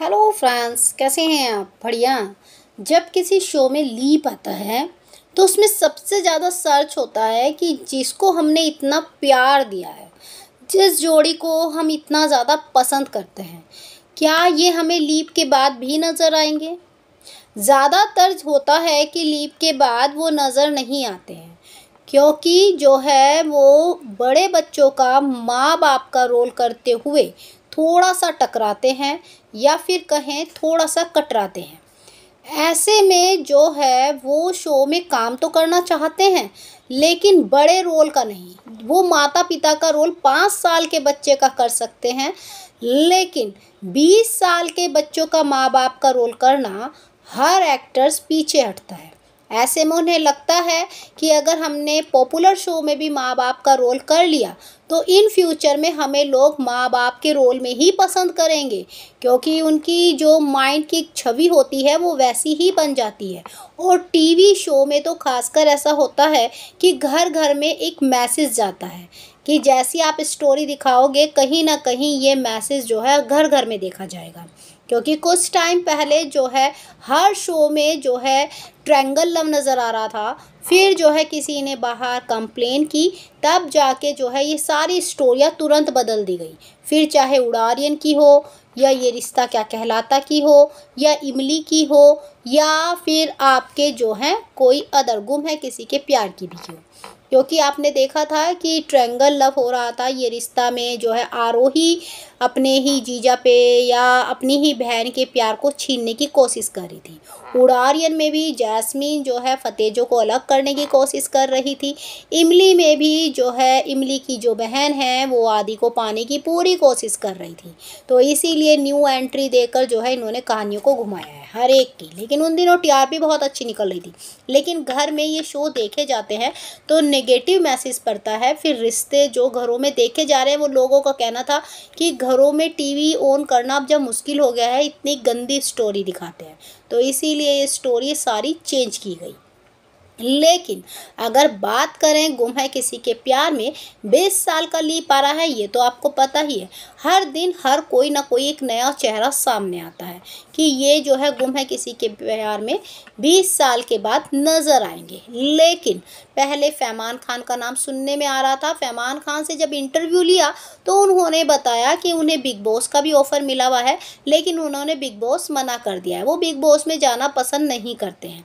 hello friends कैसे हैं आप बढ़िया जब किसी शो में लीप आता है तो उसमें सबसे ज़्यादा सर्च होता है कि जिसको हमने इतना प्यार दिया है जिस जोड़ी को हम इतना ज़्यादा पसंद करते हैं क्या ये हमें लीप के बाद भी नज़र आएंगे ज़्यादातर होता है कि लीप के बाद वो नज़र नहीं आते हैं क्योंकि जो है वो बड़े बच्चों का माँ बाप का रोल करते हुए थोड़ा सा टकराते हैं या फिर कहें थोड़ा सा कटराते हैं ऐसे में जो है वो शो में काम तो करना चाहते हैं लेकिन बड़े रोल का नहीं वो माता पिता का रोल पाँच साल के बच्चे का कर सकते हैं लेकिन बीस साल के बच्चों का माँ बाप का रोल करना हर एक्टर्स पीछे हटता है ऐसे में उन्हें लगता है कि अगर हमने पॉपुलर शो में भी माँ बाप का रोल कर लिया तो इन फ्यूचर में हमें लोग माँ बाप के रोल में ही पसंद करेंगे क्योंकि उनकी जो माइंड की छवि होती है वो वैसी ही बन जाती है और टीवी शो में तो खासकर ऐसा होता है कि घर घर में एक मैसेज जाता है कि जैसी आप स्टोरी दिखाओगे कहीं ना कहीं ये मैसेज जो है घर घर में देखा जाएगा क्योंकि कुछ टाइम पहले जो है हर शो में जो है ट्रैंगल लव नज़र आ रहा था फिर जो है किसी ने बाहर कंप्लेन की तब जाके जो है ये सारी स्टोरियाँ तुरंत बदल दी गई फिर चाहे उड़ारियन की हो या ये रिश्ता क्या कहलाता की हो या इमली की हो या फिर आपके जो है कोई अदर गुम है किसी के प्यार की भी हो क्योंकि आपने देखा था कि ट्रैंगल लव हो रहा था ये रिश्ता में जो है आरोही अपने ही जीजा पे या अपनी ही बहन के प्यार को छीनने की कोशिश कर रही थी उड़ारियन में भी जैस्मीन जो है फतेजो को अलग करने की कोशिश कर रही थी इमली में भी जो है इमली की जो बहन है वो आदि को पाने की पूरी कोशिश कर रही थी तो इसीलिए न्यू एंट्री देकर जो है इन्होंने कहानियों को घुमाया है हर एक की लेकिन उन दिनों टी बहुत अच्छी निकल रही थी लेकिन घर में ये शो देखे जाते हैं तो नेगेटिव मैसेज पड़ता है फिर रिश्ते जो घरों में देखे जा रहे हैं वो लोगों का कहना था कि घरों में टीवी ऑन करना अब जब मुश्किल हो गया है इतनी गंदी स्टोरी दिखाते हैं तो इसीलिए ये स्टोरी सारी चेंज की गई लेकिन अगर बात करें गुम है किसी के प्यार में बीस साल का ली रहा है ये तो आपको पता ही है हर दिन हर कोई ना कोई एक नया चेहरा सामने आता है कि ये जो है गुम है किसी के प्यार में बीस साल के बाद नज़र आएंगे लेकिन पहले फैमान खान का नाम सुनने में आ रहा था फैमान खान से जब इंटरव्यू लिया तो उन्होंने बताया कि उन्हें बिग बॉस का भी ऑफ़र मिला हुआ है लेकिन उन्होंने बिग बॉस मना कर दिया है वो बिग बॉस में जाना पसंद नहीं करते हैं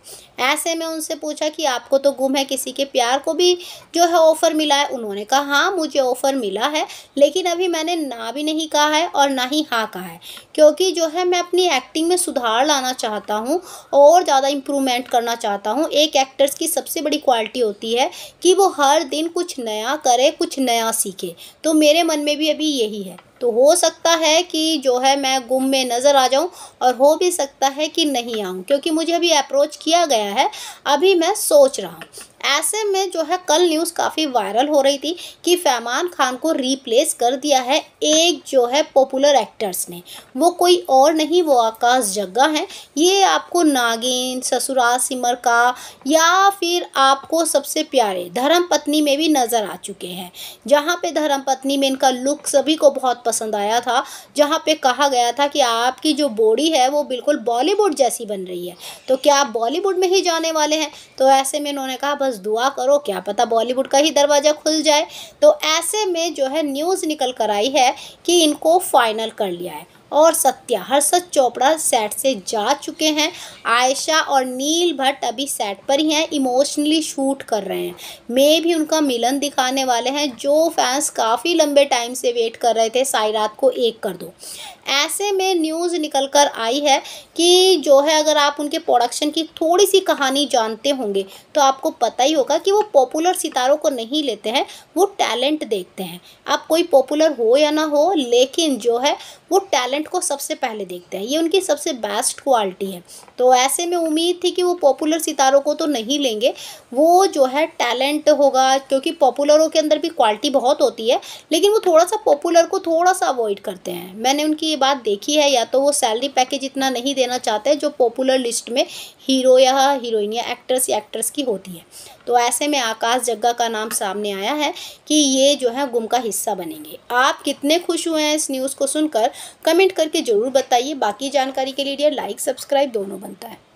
ऐसे में उनसे पूछा कि आपको तो गुम है किसी के प्यार को भी जो है ऑफ़र मिला है उन्होंने कहा हाँ मुझे ऑफ़र मिला है लेकिन अभी मैंने ना भी नहीं कहा है और ना ही हाँ कहा है क्योंकि जो है मैं अपनी एक्टिंग में सुधार लाना चाहता हूँ और ज़्यादा इम्प्रूवमेंट करना चाहता हूँ एक एक्टर्स की सबसे बड़ी क्वालिटी होती है कि वो हर दिन कुछ नया करे कुछ नया सीखे तो मेरे मन में भी अभी यही है तो हो सकता है कि जो है मैं गुम में नज़र आ जाऊं और हो भी सकता है कि नहीं आऊं क्योंकि मुझे अभी अप्रोच किया गया है अभी मैं सोच रहा हूं ऐसे में जो है कल न्यूज़ काफ़ी वायरल हो रही थी कि फैमान खान को रिप्लेस कर दिया है एक जो है पॉपुलर एक्टर्स ने वो कोई और नहीं वो आकाश जग्गा हैं ये आपको नागिन ससुराल सिमर का या फिर आपको सबसे प्यारे धर्म पत्नी में भी नज़र आ चुके हैं जहाँ पे धर्म पत्नी में इनका लुक सभी को बहुत पसंद आया था जहाँ पे कहा गया था कि आपकी जो बॉडी है वो बिल्कुल बॉलीवुड जैसी बन रही है तो क्या आप बॉलीवुड में ही जाने वाले हैं तो ऐसे में इन्होंने कहा बस दुआ करो क्या पता बॉलीवुड का ही दरवाज़ा खुल जाए तो ऐसे में जो है न्यूज़ निकल कर आई है कि इनको फाइनल कर लिया है और सत्या हर्षद चोपड़ा सेट से जा चुके हैं आयशा और नील भट्ट अभी सेट पर ही हैं इमोशनली शूट कर रहे हैं मे भी उनका मिलन दिखाने वाले हैं जो फैंस काफ़ी लंबे टाइम से वेट कर रहे थे सायरात को एक कर दो ऐसे में न्यूज़ निकल कर आई है कि जो है अगर आप उनके प्रोडक्शन की थोड़ी सी कहानी जानते होंगे तो आपको पता ही होगा कि वो पॉपुलर सितारों को नहीं लेते हैं वो टैलेंट देखते हैं आप कोई पॉपुलर हो या ना हो लेकिन जो है वो टैलेंट टैलेंट को सबसे पहले देखते हैं ये उनकी सबसे बेस्ट क्वालिटी है तो ऐसे में उम्मीद थी कि वो पॉपुलर सितारों को तो नहीं लेंगे वो जो है टैलेंट होगा क्योंकि पॉपुलरों के अंदर भी क्वालिटी बहुत होती है लेकिन वो थोड़ा सा पॉपुलर को थोड़ा सा अवॉइड करते हैं मैंने उनकी ये बात देखी है या तो वो सैलरी पैकेज इतना नहीं देना चाहते जो पॉपुलर लिस्ट में हीरो या हीरोइन या एक्ट्रेस या एक्ट्रेस की होती है तो ऐसे में आकाश जग्गा का नाम सामने आया है कि ये जो है गुम का हिस्सा बनेंगे आप कितने खुश हुए हैं इस न्यूज़ को सुनकर कमेंट कमेंट करके ज़रूर बताइए बाकी जानकारी के लिए लाइक सब्सक्राइब दोनों बनता है